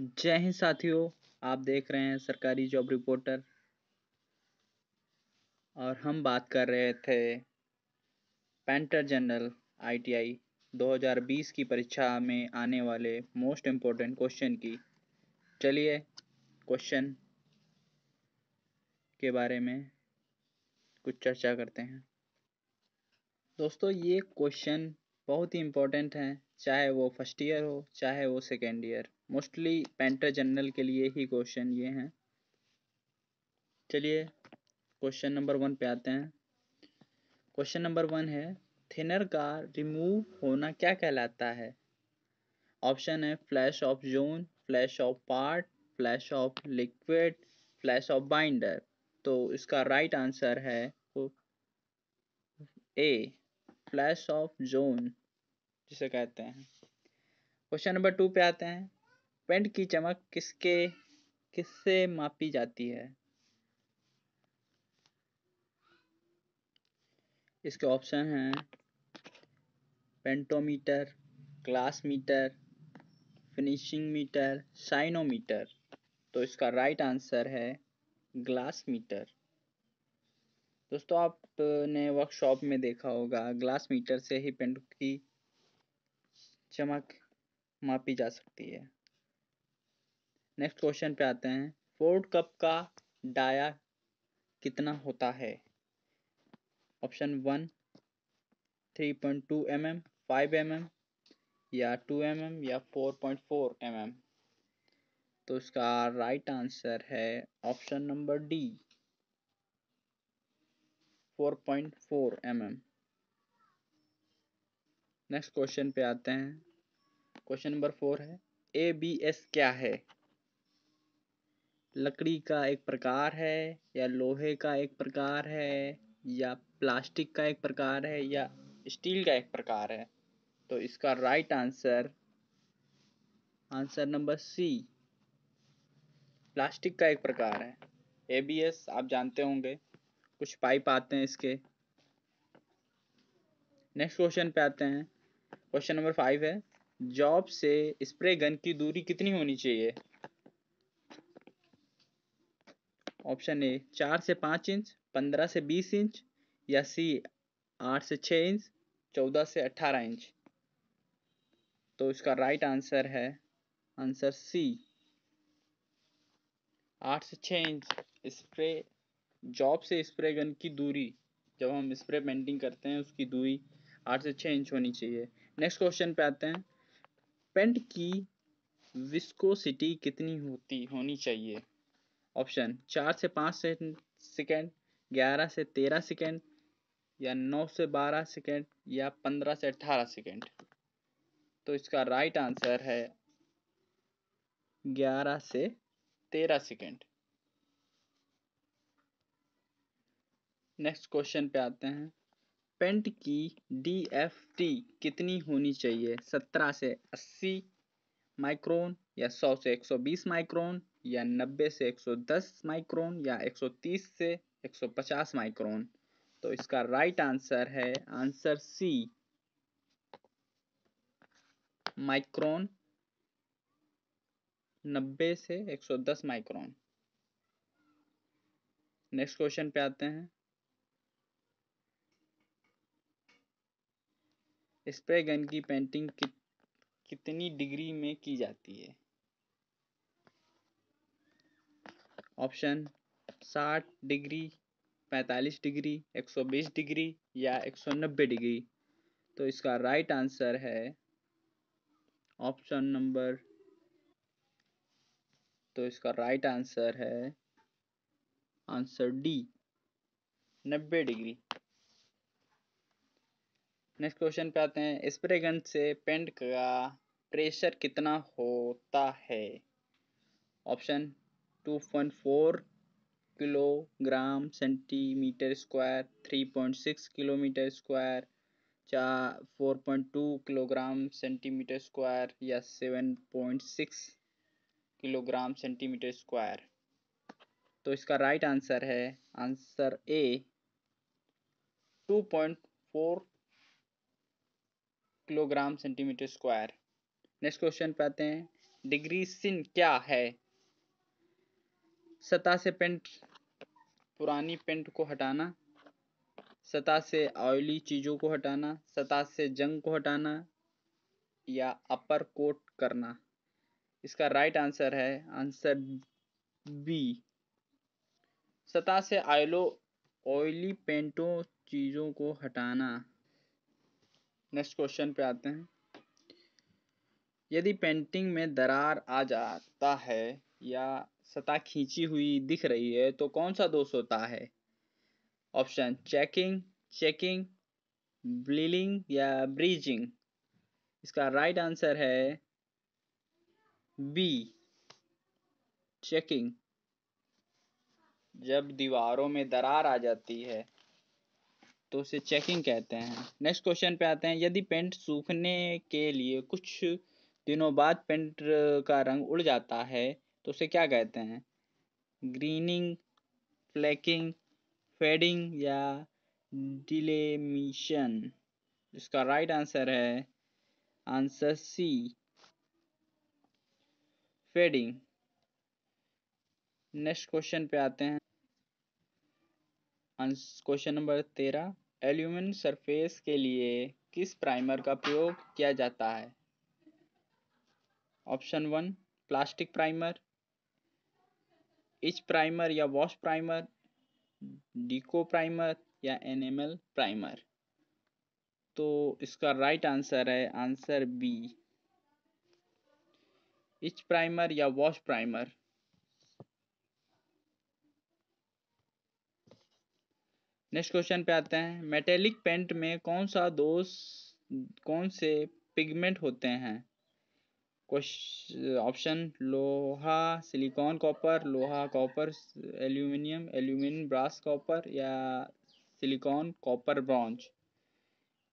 जय हिंद साथियों आप देख रहे हैं सरकारी जॉब रिपोर्टर और हम बात कर रहे थे पेंटर जनरल आईटीआई 2020 की परीक्षा में आने वाले मोस्ट इम्पोर्टेंट क्वेश्चन की चलिए क्वेश्चन के बारे में कुछ चर्चा करते हैं दोस्तों ये क्वेश्चन बहुत ही इम्पोर्टेंट हैं चाहे वो फर्स्ट ईयर हो चाहे वो second year mostly painter general के लिए ही क्वेश्चन ये हैं चलिए क्वेश्चन नंबर वन पे आते हैं क्वेश्चन नंबर वन है थिनर का रिमूव होना क्या कहलाता है ऑप्शन है flash off zone flash off part flash off liquid flash off binder तो इसका राइट right आंसर है ए फ्लैश ऑफ जोन जिसे कहते हैं क्वेश्चन नंबर टू पे आते हैं पेंट की चमक किसके किससे मापी जाती है इसके ऑप्शन हैं pentometer class meter finishing meter cyanometer तो इसका राइट आंसर है ग्लास मीटर दोस्तों आपने वर्कशॉप में देखा होगा ग्लास मीटर से ही पेंट की चमक मापी जा सकती है नेक्स्ट क्वेश्चन पे आते हैं फोर्ड कप का डाया कितना होता है option one three point two M M five M M या टू एम एम या four point four M M तो इसका राइट आंसर है option number D four point four M M next question पे आते हैं क्वेश्चन नंबर फोर है A B S क्या है लकड़ी का एक प्रकार है या लोहे का एक प्रकार है या प्लास्टिक का एक प्रकार है या स्टील का एक प्रकार है तो इसका right answer answer number C plastic का एक प्रकार है एबीएस आप जानते होंगे कुछ पाइप आते हैं इसके नेक्स्ट क्वेश्चन पे आते हैं क्वेश्चन नंबर फाइव है जॉब से स्प्रे गन की दूरी कितनी होनी चाहिए ऑप्शन ए चार से पांच इंच पंद्रह से बीस इंच या सी आठ से छह इंच चौदह से अट्ठारह इंच तो इसका राइट आंसर है आंसर सी आठ से छह इंच स्प्रे जॉब से स्प्रे गन की दूरी जब हम स्प्रे पेंटिंग करते हैं उसकी दूरी आठ से छह इंच होनी चाहिए नेक्स्ट क्वेश्चन पे आते हैं पेंट की विस्कोसिटी कितनी होती होनी चाहिए ऑप्शन चार से पाँच से सेकेंड ग्यारह से तेरह सेकेंड या नौ से बारह सेकेंड या पंद्रह से अट्ठारह सेकेंड तो इसका राइट आंसर है ग्यारह से तेरह सेकेंड नेक्स्ट क्वेश्चन पे आते हैं पेंट की डी.एफ.टी कितनी होनी चाहिए 17 से 80 माइक्रोन या 100 से 120 माइक्रोन या 90 से 110 माइक्रोन या 130 से 150 माइक्रोन तो इसका राइट आंसर है आंसर सी माइक्रोन 90 से 110 माइक्रोन नेक्स्ट क्वेश्चन पे आते हैं स्प्रे गन की पेंटिंग कि, कितनी डिग्री में की जाती है ऑप्शन 60 डिग्री 45 डिग्री 120 डिग्री या 190 डिग्री तो इसका राइट आंसर है ऑप्शन नंबर तो इसका राइट आंसर है answer D 90 degree next question पे आते हैं स्प्रे गन से पेंट का प्रेशर कितना होता है option 2.4 kilogram centimetre square 3.6 kilometre square चार four point two kilogram centimetre square या seven point six kilogram centimetre square तो इसका राइट आंसर है answer A two point four kilogram centimetre square next question पे आते हैं डिग्री सिन क्या है सतह से पेंट पुरानी पेंट को हटाना सतह से ऑयली चीज़ों को हटाना सतह से जंग को हटाना या अपर कोट करना इसका राइट आंसर है आंसर बी सतह से आयलो ऑयली पेंटों चीज़ों को हटाना नेक्स्ट क्वेश्चन पे आते हैं यदि पेंटिंग में दरार आ जाता है या सतह खींची हुई दिख रही है तो कौन सा दोष होता है ऑप्शन चेकिंग चेकिंग ब्लीलिंग या ब्रीजिंग इसका राइट आंसर है बी चेकिंग जब दीवारों में दरार आ जाती है तो उसे चेकिंग कहते हैं नेक्स्ट क्वेश्चन पे आते हैं यदि पेंट सूखने के लिए कुछ दिनों बाद पेंट का रंग उड़ जाता है तो उसे क्या कहते हैं ग्रीनिंग फ्लैकिंग फेडिंग या डिलेमिशन इसका राइट आंसर है answer C fading next question पे आते हैं क्वेश्चन नंबर तेरह एल्यूमिन सरफेस के लिए किस प्राइमर का प्रयोग किया जाता है option one plastic primer etch primer या वॉश प्राइमर डिको प्राइमर या एनएमएल प्राइमर तो इसका राइट right आंसर है आंसर बी इच प्राइमर या वॉश प्राइमर नेक्स्ट क्वेश्चन पे आते हैं मेटेलिक पेंट में कौन सा दोष कौन से पिगमेंट होते हैं क्वेश्चन ऑप्शन लोहा सिलिकॉन कॉपर लोहा copper aluminium aluminium brass copper या सिलिकॉन कॉपर ब्रॉन्ज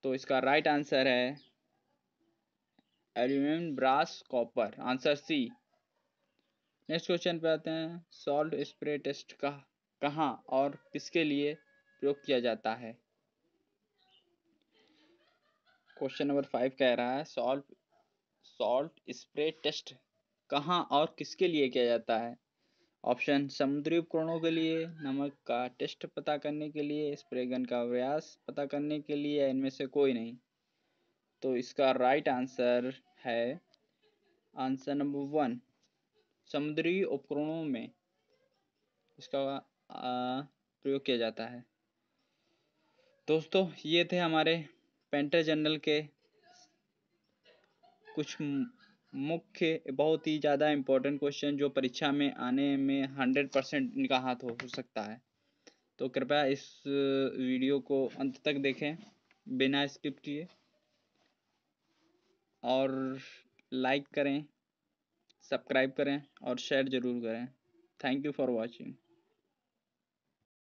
तो इसका राइट आंसर है aluminium brass copper answer C next question पे आते हैं सॉल्ट स्प्रे टेस्ट का कहाँ और किसके लिए प्रयोग किया जाता है क्वेश्चन नंबर फाइव कह रहा है सॉल्ट सॉल्ट स्प्रे टेस्ट कहाँ और किसके लिए किया जाता है ऑप्शन समुद्री उपकरणों के लिए नमक का टेस्ट पता करने के लिए स्प्रे गन का व्यास पता करने के लिए इनमें से कोई नहीं तो इसका राइट आंसर है आंसर नंबर वन समुद्री उपकरणों में इसका प्रयोग किया जाता है दोस्तों ये थे हमारे पेंटर जनरल के कुछ मुख्य बहुत ही ज़्यादा इम्पोर्टेंट क्वेश्चन जो परीक्षा में आने में हंड्रेड परसेंट इनका हाथ हो सकता है तो कृपया इस वीडियो को अंत तक देखें बिना स्किप किए और लाइक करें सब्सक्राइब करें और शेयर ज़रूर करें थैंक यू फॉर वॉचिंग